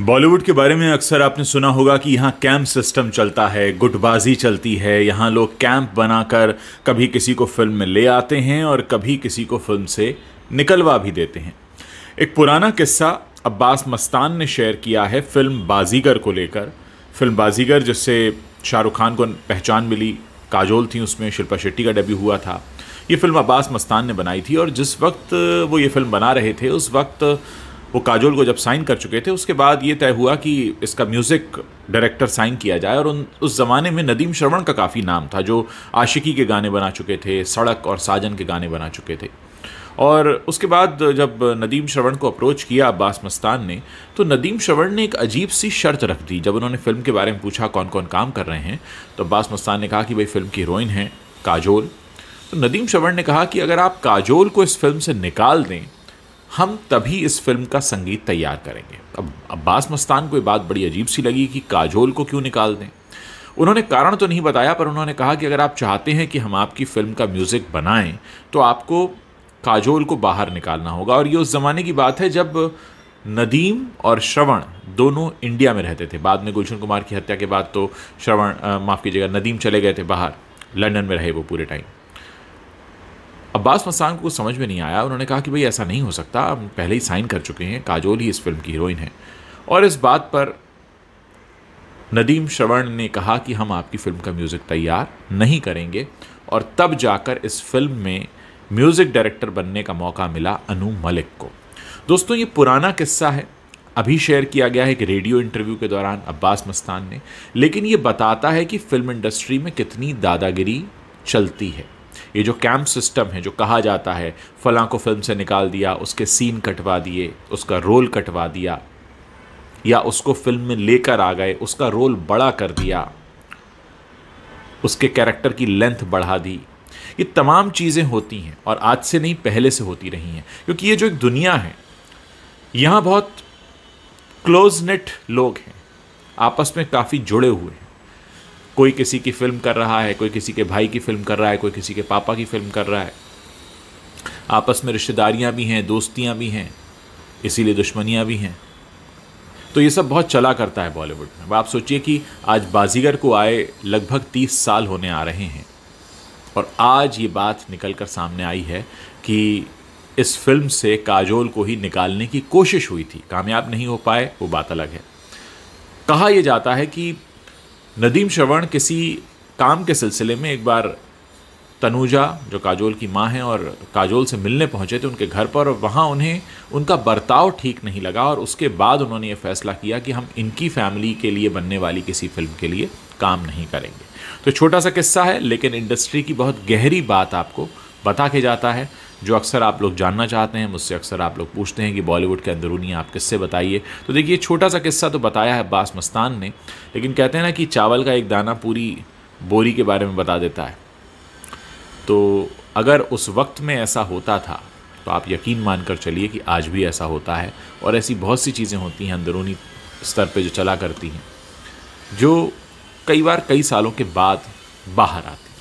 बॉलीवुड के बारे में अक्सर आपने सुना होगा कि यहाँ कैंप सिस्टम चलता है गुटबाजी चलती है यहाँ लोग कैंप बनाकर कभी किसी को फिल्म में ले आते हैं और कभी किसी को फिल्म से निकलवा भी देते हैं एक पुराना किस्सा अब्बास मस्तान ने शेयर किया है फिल्म बाजीगर को लेकर फिल्म बाजीगर जिससे शाहरुख खान को पहचान मिली काजोल थी उसमें शिल्पा शेट्टी का डेब्यू हुआ था ये फिल्म अब्बास मस्तान ने बनाई थी और जिस वक्त वो ये फिल्म बना रहे थे उस वक्त वो काजोल को जब साइन कर चुके थे उसके बाद ये तय हुआ कि इसका म्यूज़िक डायरेक्टर साइन किया जाए और उन उस ज़माने में नदीम श्रवण का काफ़ी नाम था जो आशिकी के गाने बना चुके थे सड़क और साजन के गाने बना चुके थे और उसके बाद जब नदीम श्रवण को अप्रोच किया अब्बास मस्तान ने तो नदीम श्रवण ने एक अजीब सी शर्त रख दी जब उन्होंने फ़िल्म के बारे में पूछा कौन कौन काम कर रहे हैं तो अब्बास मस्तान ने कहा कि भाई फ़िल्म की हीरोइन है काजोल तो नदीम श्रवण ने कहा कि अगर आप काजोल को इस फिल्म से निकाल दें हम तभी इस फिल्म का संगीत तैयार करेंगे अब अब्बास मस्तान को ये बात बड़ी अजीब सी लगी कि काजोल को क्यों निकाल दें उन्होंने कारण तो नहीं बताया पर उन्होंने कहा कि अगर आप चाहते हैं कि हम आपकी फ़िल्म का म्यूज़िक बनाएं तो आपको काजोल को बाहर निकालना होगा और ये उस ज़माने की बात है जब नदीम और श्रवण दोनों इंडिया में रहते थे बाद में गुलशन कुमार की हत्या के बाद तो श्रवण माफ़ कीजिएगा नदीम चले गए थे बाहर लंदन में रहे वो पूरे टाइम अब्बास मस्तान को कुछ समझ में नहीं आया उन्होंने कहा कि भाई ऐसा नहीं हो सकता हम पहले ही साइन कर चुके हैं काजोल ही इस फिल्म की हीरोइन है और इस बात पर नदीम श्रवण ने कहा कि हम आपकी फ़िल्म का म्यूज़िक तैयार नहीं करेंगे और तब जाकर इस फिल्म में म्यूज़िक डायरेक्टर बनने का मौका मिला अनु मलिक को दोस्तों ये पुराना किस्सा है अभी शेयर किया गया है कि रेडियो इंटरव्यू के दौरान अब्बास मस्तान ने लेकिन ये बताता है कि फ़िल्म इंडस्ट्री में कितनी दादागिरी चलती है ये जो कैंप सिस्टम है जो कहा जाता है फलां को फिल्म से निकाल दिया उसके सीन कटवा दिए उसका रोल कटवा दिया या उसको फिल्म में लेकर आ गए उसका रोल बड़ा कर दिया उसके कैरेक्टर की लेंथ बढ़ा दी ये तमाम चीज़ें होती हैं और आज से नहीं पहले से होती रही हैं क्योंकि ये जो एक दुनिया है यहाँ बहुत क्लोज नेट लोग हैं आपस में काफ़ी जुड़े हुए हैं कोई किसी की फ़िल्म कर रहा है कोई किसी के भाई की फ़िल्म कर रहा है कोई किसी के पापा की फ़िल्म कर रहा है आपस में रिश्तेदारियाँ भी हैं दोस्तियाँ भी हैं इसीलिए दुश्मनियाँ भी हैं तो ये सब बहुत चला करता है बॉलीवुड में अब आप सोचिए कि आज बाजीगर को आए लगभग तीस साल होने आ रहे हैं और आज ये बात निकल कर सामने आई है कि इस फिल्म से काजोल को ही निकालने की कोशिश हुई थी कामयाब नहीं हो पाए वो बात अलग है कहा यह जाता है कि नदीम श्रवण किसी काम के सिलसिले में एक बार तनुजा जो काजोल की माँ हैं और काजोल से मिलने पहुँचे थे उनके घर पर और वहाँ उन्हें उनका बर्ताव ठीक नहीं लगा और उसके बाद उन्होंने ये फैसला किया कि हम इनकी फैमिली के लिए बनने वाली किसी फिल्म के लिए काम नहीं करेंगे तो छोटा सा किस्सा है लेकिन इंडस्ट्री की बहुत गहरी बात आपको बता के जाता है जो अक्सर आप लोग जानना चाहते हैं मुझसे अक्सर आप लोग पूछते हैं कि बॉलीवुड के अंदरूनी आप किससे बताइए तो देखिए छोटा सा किस्सा तो बताया है अब्बास मस्तान ने लेकिन कहते हैं ना कि चावल का एक दाना पूरी बोरी के बारे में बता देता है तो अगर उस वक्त में ऐसा होता था तो आप यकीन मान कर चलिए कि आज भी ऐसा होता है और ऐसी बहुत सी चीज़ें होती हैं अंदरूनी स्तर पर जो चला करती हैं जो कई बार कई सालों के बाद बाहर आती